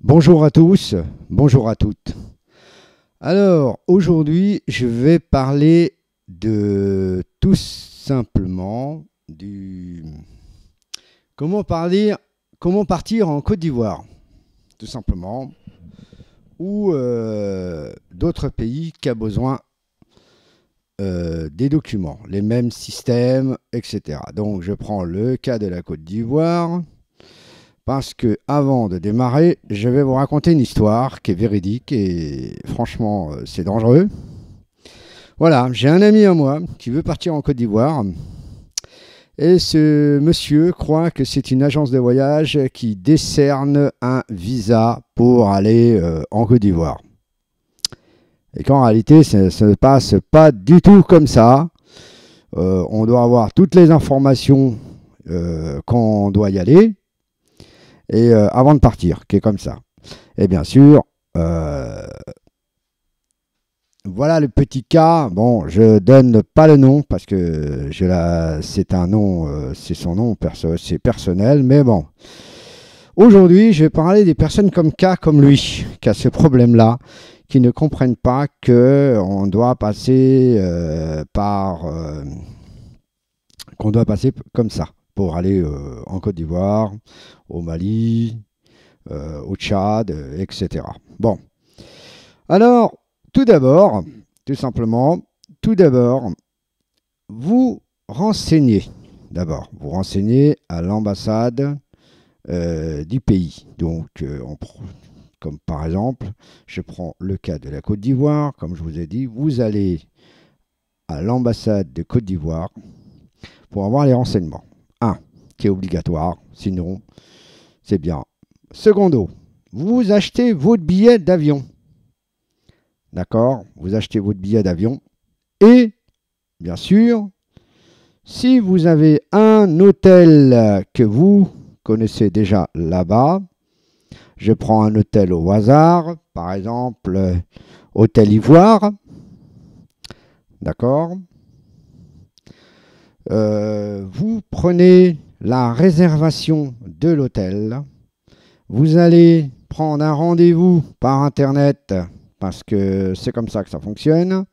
Bonjour à tous, bonjour à toutes. Alors, aujourd'hui, je vais parler de tout simplement du comment partir, comment partir en Côte d'Ivoire, tout simplement, ou euh, d'autres pays qui a besoin euh, des documents, les mêmes systèmes, etc. Donc, je prends le cas de la Côte d'Ivoire parce que avant de démarrer, je vais vous raconter une histoire qui est véridique et franchement, euh, c'est dangereux. Voilà, j'ai un ami à moi qui veut partir en Côte d'Ivoire. Et ce monsieur croit que c'est une agence de voyage qui décerne un visa pour aller euh, en Côte d'Ivoire. Et qu'en réalité, ça, ne passe pas du tout comme ça. Euh, on doit avoir toutes les informations euh, quand on doit y aller et euh, avant de partir, qui est comme ça. Et bien sûr, euh, voilà le petit cas. Bon, je donne pas le nom parce que je la, c'est un nom, euh, c'est son nom, perso, c'est personnel, mais bon. Aujourd'hui, je vais parler des personnes comme K, comme lui, qui a ce problème-là, qui ne comprennent pas que on doit passer par, qu'on doit passer comme ça, pour aller euh, en Côte d'Ivoire, au Mali, euh, au Tchad, euh, etc. Bon. Alors, tout d'abord, tout simplement, tout d'abord, vous renseignez. D'abord, vous renseignez à l'ambassade du pays. Donc, comme par exemple, je prends le cas de la Côte d'Ivoire, comme je vous ai dit, vous allez à l'ambassade de Côte d'Ivoire pour avoir les renseignements. 1 qui est obligatoire, sinon c'est bien. Secondo, vous achetez votre billet d'avion. D'accord Vous achetez votre billet d'avion. Et, bien sûr, si vous avez un hôtel que vous connaissez déjà là-bas, je prends un hôtel au hasard, par exemple, Hôtel Ivoire. D'accord euh, vous prenez la réservation de l'hôtel. Vous allez prendre un rendez-vous par Internet parce que c'est comme ça que ça fonctionne.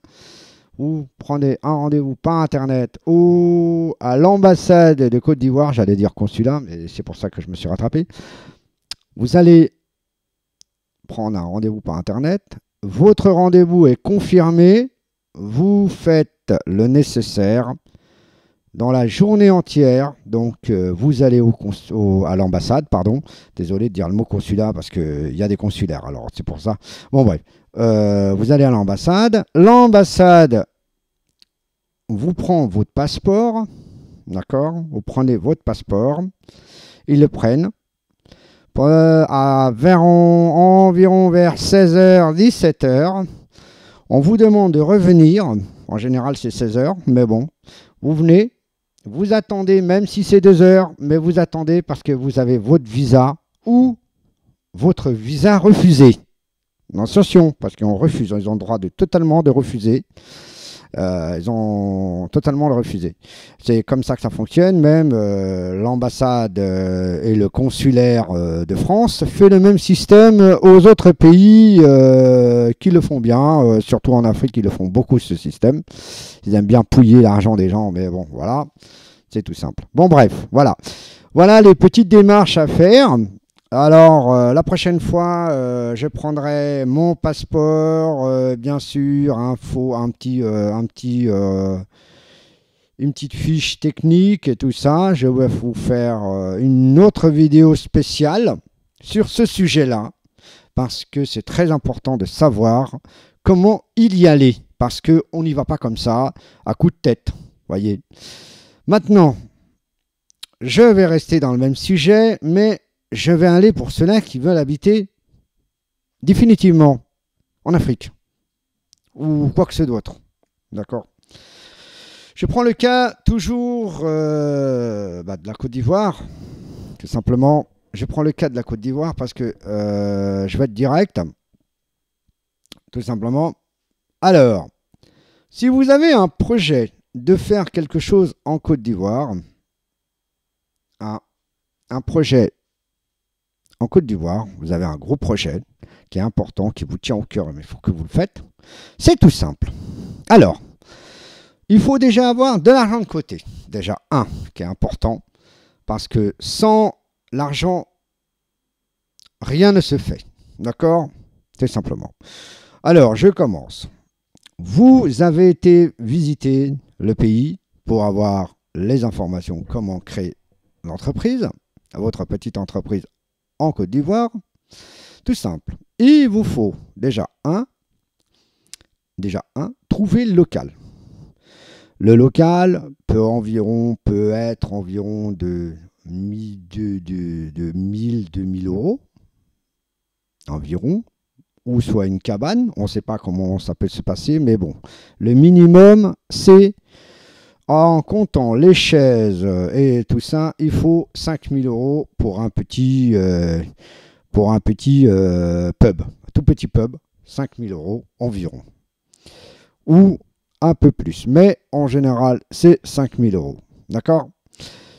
Vous prenez un rendez-vous par Internet ou à l'ambassade de Côte d'Ivoire, j'allais dire consulat, mais c'est pour ça que je me suis rattrapé. Vous allez prendre un rendez-vous par Internet. Votre rendez-vous est confirmé. Vous faites le nécessaire dans la journée entière. Donc, euh, vous allez au à l'ambassade, pardon. Désolé de dire le mot consulat parce qu'il y a des consulaires, alors c'est pour ça. Bon, bref. Euh, vous allez à l'ambassade. L'ambassade vous prend votre passeport. D'accord Vous prenez votre passeport. Ils le prennent. Euh, à environ vers 16h, 17h, on vous demande de revenir. En général, c'est 16h, mais bon. Vous venez, vous attendez, même si c'est deux heures, mais vous attendez parce que vous avez votre visa ou votre visa refusé. Attention, parce qu'on refuse, ils ont le droit de totalement de refuser. Euh, ils ont totalement refusé. C'est comme ça que ça fonctionne. Même euh, l'ambassade euh, et le consulaire de France fait le même système aux autres pays qui le font bien, surtout en Afrique, ils le font beaucoup ce système. Ils aiment bien pouiller l'argent des gens, mais bon, voilà. C'est tout simple. Bon, bref, voilà. Voilà les petites démarches à faire. Alors, euh, la prochaine fois, euh, je prendrai mon passeport, euh, bien sûr, un, faux, un petit, une petite fiche technique et tout ça. Je vais vous faire une autre vidéo spéciale sur ce sujet-là, parce que c'est très important de savoir comment il y aller, parce qu'on n'y va pas comme ça, à coup de tête, voyez. Maintenant, je vais rester dans le même sujet, mais je vais aller pour ceux-là qui veulent habiter définitivement en Afrique ou quoi que ce d'autre. D'accord Je prends le cas toujours euh, bah, de la Côte d'Ivoire, tout simplement. Je prends le cas de la Côte d'Ivoire parce que euh, je vais être direct, tout simplement. Alors, si vous avez un projet de faire quelque chose en Côte d'Ivoire, un projet en Côte d'Ivoire, vous avez un gros projet qui est important, qui vous tient au cœur, mais il faut que vous le faites. C'est tout simple. Alors, il faut déjà avoir de l'argent de côté. Déjà, un, qui est important, parce que sans l'argent, rien ne se fait. D'accord C'est simplement. Alors, je commence. Vous avez été visiter le pays pour avoir les informations, comment créer l'entreprise, votre petite entreprise en Côte d'Ivoire Tout simple. Il vous faut déjà un, déjà un, trouver le local. Le local peut environ peut être environ de, 1000 2000 euros environ ou soit une cabane, on ne sait pas comment ça peut se passer mais bon, le minimum c'est en comptant les chaises et tout ça, il faut 5000 euros pour un petit, euh, euh, pub, tout petit pub, 5000 euros environ. Ou un peu plus, mais en général, c'est 5000 euros. D'accord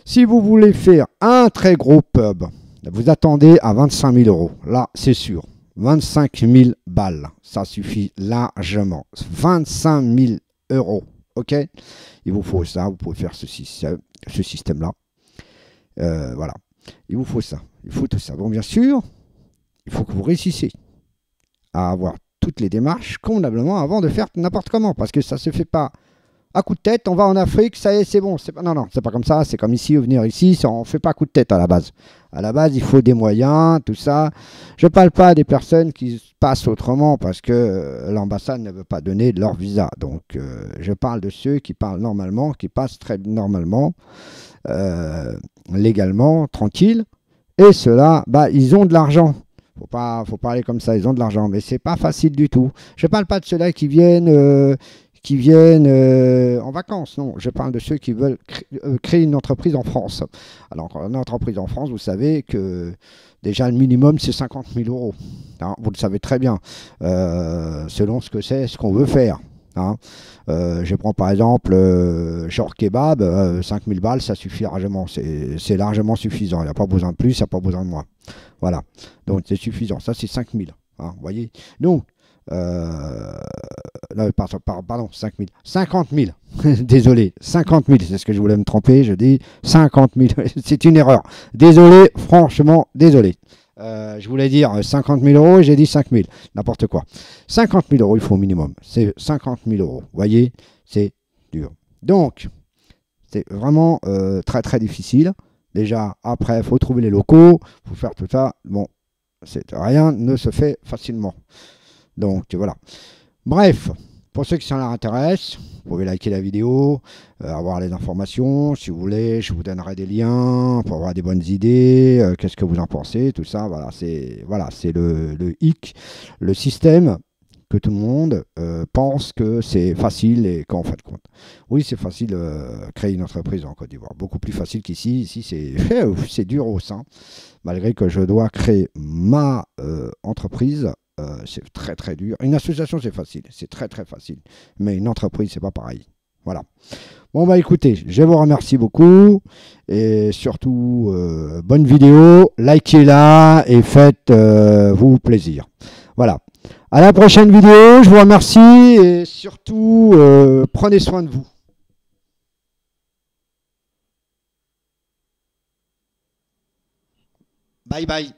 Si vous voulez faire un très gros pub, vous attendez à 25 000 euros. Là, c'est sûr. 25 000 balles, ça suffit largement. 25 000 euros. OK, il vous faut ça, vous pouvez faire ce, ce système-là. Euh, voilà. Il vous faut ça. Il faut tout ça. Bon, bien sûr, il faut que vous réussissiez à avoir toutes les démarches convenablement avant de faire n'importe comment, parce que ça ne se fait pas à coup de tête, on va en Afrique, ça y est, c'est bon. c'est Non, non, c'est pas comme ça, c'est comme ici, venir ici, on fait pas coup de tête à la base. À la base, il faut des moyens, tout ça. Je parle pas des personnes qui passent autrement parce que euh, l'ambassade ne veut pas donner leur visa. Donc, euh, je parle de ceux qui parlent normalement, qui passent très normalement, euh, légalement, tranquille. Et ceux-là, bah, ils ont de l'argent faut pas faut parler comme ça, ils ont de l'argent, mais c'est pas facile du tout. Je parle pas de ceux-là qui viennent, viennent euh, en vacances. Non, je parle de ceux qui veulent euh, créer une entreprise en France. Alors, euh, une entreprise en France, vous savez que déjà le minimum, c'est 50 000 euros. Hein. vous le savez très bien, selon ce que c'est, ce qu'on veut faire. Hein. je prends par exemple genre kebab, 5000 balles, ça suffit largement. C'est largement suffisant. Il n'y a pas besoin de plus, il n'y a pas besoin de moins. Voilà. Donc c'est suffisant. Ça, c'est 5000. Hein, voyez Donc, euh, pardon, pardon, 50 000. Désolé, 50 000, c'est ce que je voulais me tromper. Je dis 50 000. c'est une erreur. Désolé, franchement, désolé. Euh, je voulais dire 50 000 euros, j'ai dit 5 000, n'importe quoi. 50 000 euros, il faut au minimum. C'est 50 000 euros. Vous voyez, c'est dur. Donc, c'est vraiment euh, très très difficile. Déjà, après, il faut trouver les locaux, il faut faire tout ça. Bon, rien ne se fait facilement. Donc voilà. Bref, pour ceux qui s'en intéressent, vous pouvez liker la vidéo, euh, avoir les informations. Si vous voulez, je vous donnerai des liens pour avoir des bonnes idées. Euh, qu'est-ce que vous en pensez Tout ça, voilà, c'est voilà, c'est le, le hic, le système que tout le monde euh, pense que c'est facile et qu'en fait de compte. Oui, c'est facile créer une entreprise en Côte d'Ivoire, beaucoup plus facile qu'ici. Ici, c'est dur au sein, malgré que je dois créer ma entreprise euh, c'est très très dur. Une association, c'est facile, c'est très très facile. Mais une entreprise, c'est pas pareil. Voilà. Bon, bah écoutez, je vous remercie beaucoup. Et surtout, euh, bonne vidéo, likez-la et faites-vous euh, plaisir. Voilà. À la prochaine vidéo, je vous remercie et surtout, prenez soin de vous. Bye bye.